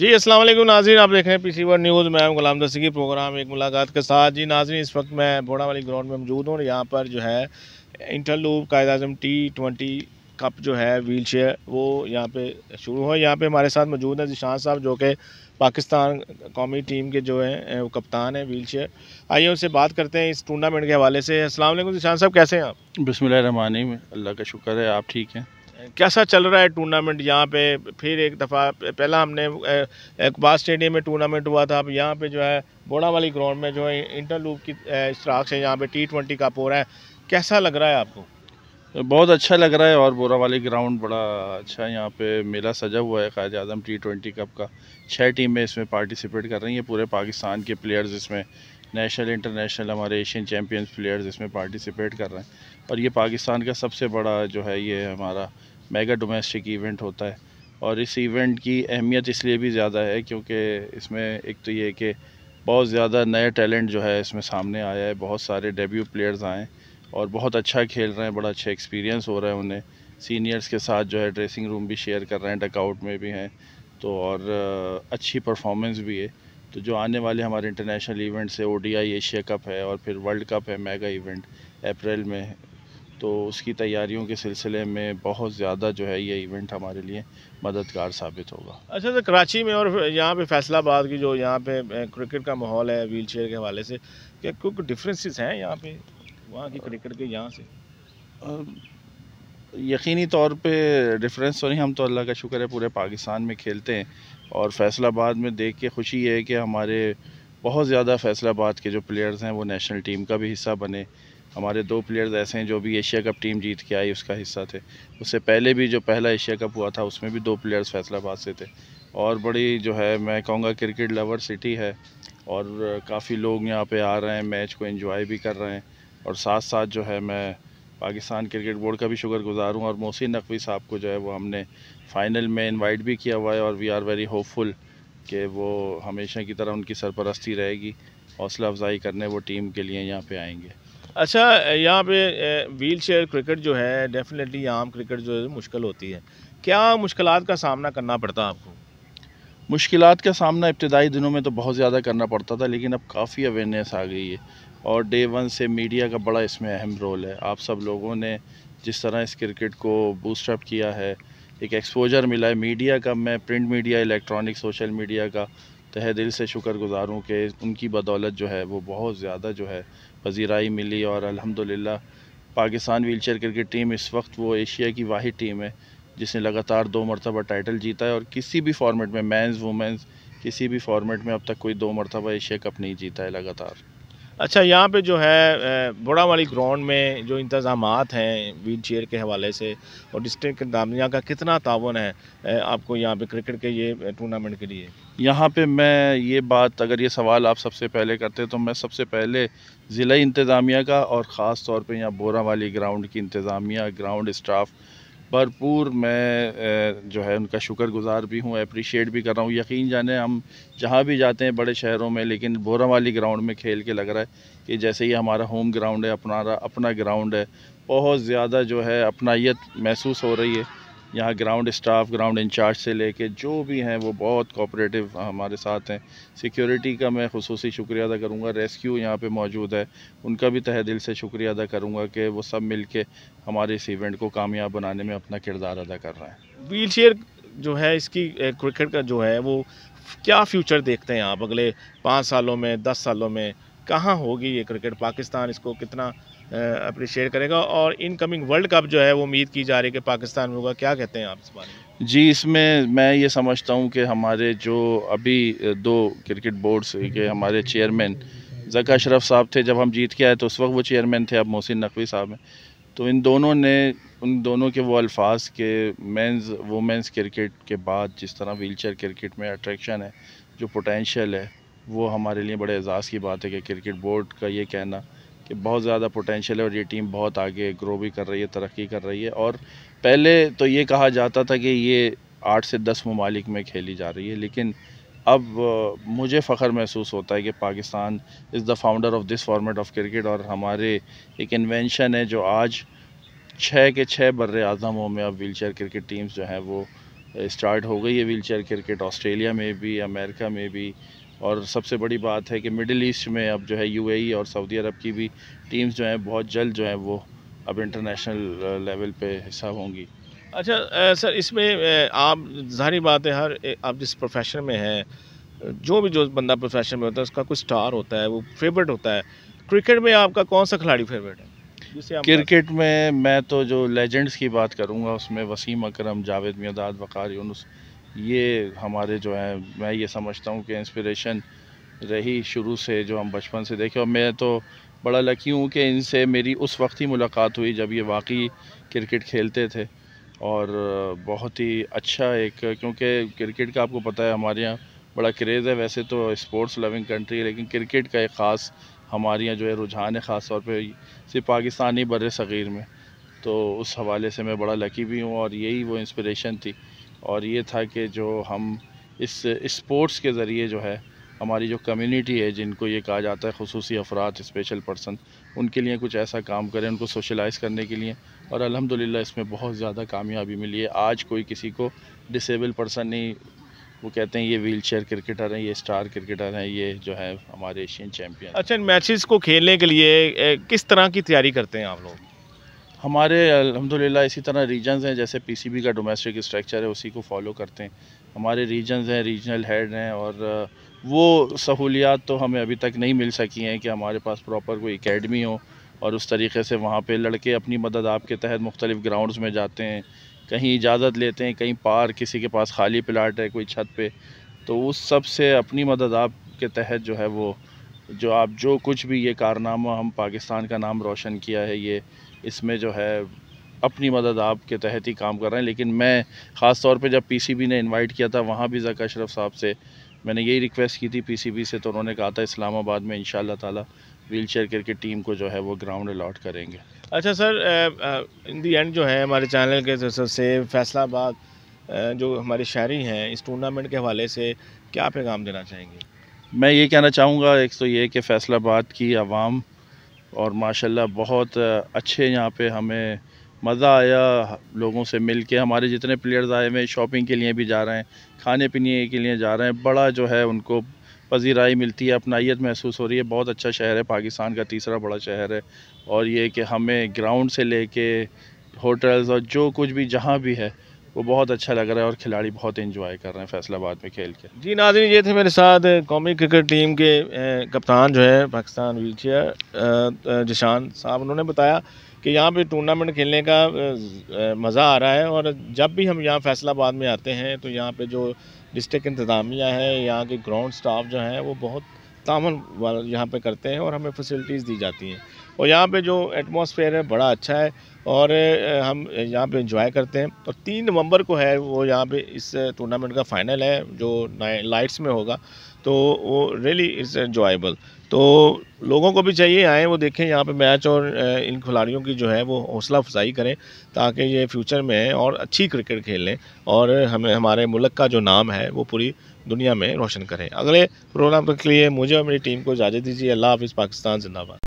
जी अस्सलाम वालेकुम नाजरीन आप देख रहे हैं पी सी वर्ड न्यूज़ मैं गुलाम दस्तगी प्रोग्राम एक मुलाकात के साथ जी नाजरीन इस वक्त मैं बोड़ा वाली ग्राउंड में मौजूद हूँ और यहाँ पर जो है इंटरलूप कायद अजम टी ट्वेंटी कप जो है व्हील चेयर वो यहाँ पे शुरू हुआ यहाँ पे हमारे साथ मौजूद हैं जिशान साहब जो कि पाकिस्तान कौमी टीम के जो हैं वो कप्तान हैं व्हील चेयर आइए उनसे बात करते हैं इस टूर्नामेंट के हवाले से असल जिशान साहब कैसे हैं आप बसमिल में अल्लाह का शुक्र है आप ठीक हैं कैसा चल रहा है टूर्नामेंट यहाँ पे फिर एक दफ़ा पहला हमने इकबाल स्टेडियम में टूर्नामेंट हुआ था अब यहाँ पे जो है बोड़ा वाली ग्राउंड में जो है इंटरलूप की स्ट्राक से यहाँ पे टी ट्वेंटी कप हो रहा है कैसा लग रहा है आपको तो बहुत अच्छा लग रहा है और बोरा वाली ग्राउंड बड़ा अच्छा है यहाँ पे मेला सजा हुआ है Quaid Azam T twenty cup का छः टीमें इसमें पार्टिसिपेट कर रही हैं पूरे पाकिस्तान के प्लेयर्स इसमें नेशनल इंटरनेशनल हमारे एशियन चैम्पियंस प्लेयर्स इसमें पार्टिसिपेट कर रहे हैं और ये पाकिस्तान का सबसे बड़ा जो है ये हमारा मेगा डोमेस्टिक इवेंट होता है और इस इवेंट की अहमियत इसलिए भी ज़्यादा है क्योंकि इसमें एक तो ये कि बहुत ज़्यादा नए टैलेंट जो है इसमें सामने आया है बहुत सारे डेब्यू प्लेयर्स आए और बहुत अच्छा खेल रहे हैं बड़ा अच्छा एक्सपीरियंस हो रहा है उन्हें सीनियर्स के साथ जो है ड्रेसिंग रूम भी शेयर कर रहे हैं डकआउट में भी हैं तो और अच्छी परफॉर्मेंस भी है तो जो आने वाले हमारे इंटरनेशनल इवेंट्स है ओडीआई एशिया कप है और फिर वर्ल्ड कप है मेगा इवेंट अप्रैल में तो उसकी तैयारियों के सिलसिले में बहुत ज़्यादा जो है ये इवेंट हमारे लिए मददगार साबित होगा अच्छा सर तो कराची में और यहाँ पे फैसलाबाद की जो यहाँ पे क्रिकेट का माहौल है व्हील चेयर के हवाले से क्या कुछ डिफरेंसेस हैं यहाँ पे वहाँ की क्रिकेट के यहाँ से यकीनी तौर पे डिफरेंस तो नहीं हम तो अल्लाह का शुक्र है पूरे पाकिस्तान में खेलते हैं और फैसलाबाद में देख के खुशी है कि हमारे बहुत ज़्यादा फैसलाबाद के जो प्लेयर्स हैं वो नेशनल टीम का भी हिस्सा बने हमारे दो प्लेयर्स ऐसे हैं जो भी एशिया कप टीम जीत के आई उसका हिस्सा थे उससे पहले भी जो पहला एशिया कप हुआ था उसमें भी दो प्लेयर्स फैसलाबाद से थे और बड़ी जो है मैं कहूँगा क्रिकेट लवर सिटी है और काफ़ी लोग यहाँ पे आ रहे हैं मैच को एंजॉय भी कर रहे हैं और साथ साथ जो है मैं पाकिस्तान क्रिकेट बोर्ड का भी शुक्र गुज़ार हूँ और मोहसिन नकवी साहब को जो है वो हमने फ़ाइनल में इनवाइट भी किया हुआ है और वी आर वेरी होपफुल कि वो हमेशा की तरह उनकी सरपरस्ती रहेगी हौसला अफजाई करने वो टीम के लिए यहाँ पे आएंगे अच्छा यहाँ पे व्हील चेयर क्रिकेट जो है डेफिनेटली आम क्रिकेट जो है मुश्किल होती है क्या मुश्किल का सामना करना पड़ता है आपको मुश्किल का सामना इब्तदाई दिनों में तो बहुत ज़्यादा करना पड़ता था लेकिन अब काफ़ी अवेयरनेस आ गई है और डे वन से मीडिया का बड़ा इसमें अहम रोल है आप सब लोगों ने जिस तरह इस क्रिकेट को बूस्टअप किया है एक एक्सपोजर मिला है मीडिया का मैं print media electronic social media का तह दिल से गुजार हूँ कि उनकी बदौलत जो है वो बहुत ज़्यादा जो है पजीराई मिली और अल्हम्दुलिल्लाह पाकिस्तान व्हीलचेयर क्रिकेट टीम इस वक्त वो एशिया की वाहि टीम है जिसने लगातार दो मरतबा टाइटल जीता है और किसी भी फॉर्मेट में मैंस वुमेंस किसी भी फॉर्मेट में अब तक कोई दो मरतबा एशिया कप नहीं जीता है लगातार अच्छा यहाँ पे जो है बुढ़ा वाली ग्राउंड में जो इंतज़ाम हैं व्हील चेयर के हवाले से और डिस्ट्रिक्ट इंतजामिया का कितना तावन है आपको यहाँ पे क्रिकेट के ये टूर्नामेंट के लिए यहाँ पे मैं ये बात अगर ये सवाल आप सबसे पहले करते तो मैं सबसे पहले ज़िला इंतज़ामिया का और ख़ास तौर पे यहाँ बोरा वाली ग्राउंड की इंतज़ामिया ग्राउंड स्टाफ भरपूर मैं जो है उनका शुक्र गुज़ार भी हूँ अप्रिशिएट भी कर रहा हूँ यकीन जाने हम जहाँ भी जाते हैं बड़े शहरों में लेकिन बोरा वाली ग्राउंड में खेल के लग रहा है कि जैसे ही हमारा होम ग्राउंड है अपना अपना ग्राउंड है बहुत ज़्यादा जो है अपनाइत महसूस हो रही है यहाँ ग्राउंड स्टाफ ग्राउंड इंचार्ज से लेके जो भी हैं वो बहुत कोऑपरेटिव हमारे साथ हैं सिक्योरिटी का मैं खसूस शुक्रिया अदा करूँगा रेस्क्यू यहाँ पे मौजूद है उनका भी तह दिल से शुक्रिया अदा करूँगा कि वो सब मिल के हमारे इस इवेंट को कामयाब बनाने में अपना किरदार अदा कर रहे हैं व्हील चेयर जो है इसकी क्रिकेट का जो है वो क्या फ्यूचर देखते हैं आप अगले पाँच सालों में दस सालों में कहाँ होगी ये क्रिकेट पाकिस्तान इसको कितना अप्रिशिएट करेगा और इनकमिंग वर्ल्ड कप जो है वो उम्मीद की जा रही है कि पाकिस्तान में होगा क्या कहते हैं आप इस बारे में जी इसमें मैं ये समझता हूँ कि हमारे जो अभी दो क्रिकेट बोर्ड्स के हमारे चेयरमैन जका अशरफ साहब थे जब हम जीत के आए तो उस वक्त वो चेयरमैन थे अब मोहसिन नकवी साहब हैं तो इन दोनों ने उन दोनों के वो अल्फाज के मेंस वुमेंस क्रिकेट के बाद जिस तरह व्हील चेयर क्रिकेट में अट्रैक्शन है जो पोटेंशल है वो हमारे लिए बड़े एजाज़ की बात है कि क्रिकेट बोर्ड का ये कहना कि बहुत ज़्यादा पोटेंशियल है और ये टीम बहुत आगे ग्रो भी कर रही है तरक्की कर रही है और पहले तो ये कहा जाता था कि ये आठ से दस ममालिक में खेली जा रही है लेकिन अब मुझे फ़ख्र महसूस होता है कि Pakistan is the founder of this format of cricket और हमारे एक इन्वेंशन है जो आज छः के छः बर अजमों में अब व्हील चेयर क्रिकेट टीम्स जो हैं वो स्टार्ट हो गई है व्हील चेयर क्रिकेट ऑस्ट्रेलिया में भी अमेरिका में भी और सबसे बड़ी बात है कि मिडिल ईस्ट में अब जो है यूएई और सऊदी अरब की भी टीम्स जो हैं बहुत जल्द जो हैं वो अब इंटरनेशनल लेवल पे हिस्सा होंगी अच्छा आ, सर इसमें आप जहरी बात है हर आप जिस प्रोफेशन में हैं जो भी जो बंदा प्रोफेशन में होता है उसका कोई स्टार होता है वो फेवरेट होता है क्रिकेट में आपका कौन सा खिलाड़ी फेवरेट है क्रिकेट में मैं तो जो लेजेंड्स की बात करूंगा उसमें वसीम अकरम जावेद मियादाद वक़ार यूनुस ये हमारे जो है मैं ये समझता हूँ कि इंस्पिरेशन रही शुरू से जो हम बचपन से देखे और मैं तो बड़ा लकी हूँ कि इनसे मेरी उस वक्त ही मुलाकात हुई जब ये वाकई क्रिकेट खेलते थे और बहुत ही अच्छा एक क्योंकि क्रिकेट का आपको पता है हमारे यहाँ बड़ा क्रेज़ है वैसे तो स्पोर्ट्स लविंग कंट्री है लेकिन क्रिकेट का एक ख़ास हमारे यहाँ जो है रुझान है ख़ास तौर पर सिर्फ पाकिस्तानी बर सग़ीर में तो उस हवाले से मैं बड़ा लकी भी हूँ और यही वो इंस्पिरेशन थी और ये था कि जो हम इस स्पोर्ट्स के ज़रिए जो है हमारी जो कम्युनिटी है जिनको ये कहा जाता है खसूस अफराद स्पेशल पर्सन उनके लिए कुछ ऐसा काम करें उनको सोशलाइज़ करने के लिए और अल्हम्दुलिल्लाह इसमें बहुत ज़्यादा कामयाबी मिली है आज कोई किसी को डिसेबल पर्सन नहीं वो कहते हैं ये व्हील चेयर क्रिकेटर हैं ये स्टार क्रिकेटर हैं ये जो है हमारे एशियन चैम्पियन अच्छा इन मैचेस को खेलने के लिए किस तरह की तैयारी करते हैं आप लोग हमारे अलहमदिल्ला इसी तरह रीजन्स हैं जैसे पीसीबी का डोमेस्टिक स्ट्रक्चर है उसी को फॉलो करते हैं हमारे रीजन्स हैं रीजनल हेड हैं और वो सहूलियात तो हमें अभी तक नहीं मिल सकी हैं कि हमारे पास प्रॉपर कोई एकेडमी हो और उस तरीके से वहाँ पे लड़के अपनी मदद आपके तहत मुख्तलिफ़ ग्राउंड्स में जाते हैं कहीं इजाज़त लेते हैं कहीं पार किसी के पास खाली प्लाट है कोई छत पर तो उस सब से अपनी मदद आप के तहत जो है वो जो आप जो कुछ भी ये कारनामा हम पाकिस्तान का नाम रोशन किया है ये इसमें जो है अपनी मदद आपके तहत ही काम कर रहे हैं लेकिन मैं ख़ास तौर पे जब पीसीबी ने इनवाइट किया था वहाँ भी जका अशरफ साहब से मैंने यही रिक्वेस्ट की थी पीसीबी से तो उन्होंने कहा था इस्लामाबाद में इन ताला व्हील चेयर क्रिकेट टीम को जो है वो ग्राउंड अलाट करेंगे अच्छा सर इन दी एंड जो है हमारे चैनल के से फैसलाबाद जो हमारे शहरी हैं इस टूर्नामेंट के हवाले से क्या पैगाम देना चाहेंगे मैं ये कहना चाहूँगा एक तो ये कि फैसलाबाद की आवाम और माशाल्लाह बहुत अच्छे यहाँ पे हमें मज़ा आया लोगों से मिल के हमारे जितने प्लेयर्स आए हुए शॉपिंग के लिए भी जा रहे हैं खाने पीने के लिए जा रहे हैं बड़ा जो है उनको पजीराई मिलती है अपनाइत महसूस हो रही है बहुत अच्छा शहर है पाकिस्तान का तीसरा बड़ा शहर है और ये कि हमें ग्राउंड से ले होटल्स और जो कुछ भी जहाँ भी है वो बहुत अच्छा लग रहा है और खिलाड़ी बहुत इन्जॉय कर रहे हैं फैसलाबाद में खेल के जी नाजरीन ये थे मेरे साथ कौमी क्रिकेट टीम के कप्तान जो है पाकिस्तान व्हील चेयर जिशान साहब उन्होंने बताया कि यहाँ पे टूर्नामेंट खेलने का मज़ा आ रहा है और जब भी हम यहाँ फैसलाबाद में आते हैं तो यहाँ पे जो डिस्ट्रिक्ट इंतज़ामिया है यहाँ के ग्राउंड स्टाफ जो हैं वो बहुत तामन यहाँ पे करते हैं और हमें फैसिलिटीज़ दी जाती हैं और यहाँ पे जो एटमॉस्फेयर है बड़ा अच्छा है और हम यहाँ पे इंजॉय करते हैं और तीन नवंबर को है वो यहाँ पे इस टूर्नामेंट का फाइनल है जो लाइट्स में होगा तो वो रियली इज़ इन्जॉयबल तो लोगों को भी चाहिए आएँ वो देखें यहाँ पे मैच और इन खिलाड़ियों की जो है वो हौसला अफजाई करें ताकि ये फ्यूचर में और अच्छी क्रिकेट खेलें और हमें हमारे मुल्क का जो नाम है वो पूरी दुनिया में रोशन करें अगले प्रोग्राम के लिए मुझे और मेरी टीम को इजाज़त दीजिए अल्लाह हाफिज़ पाकिस्तान जिंदाबाद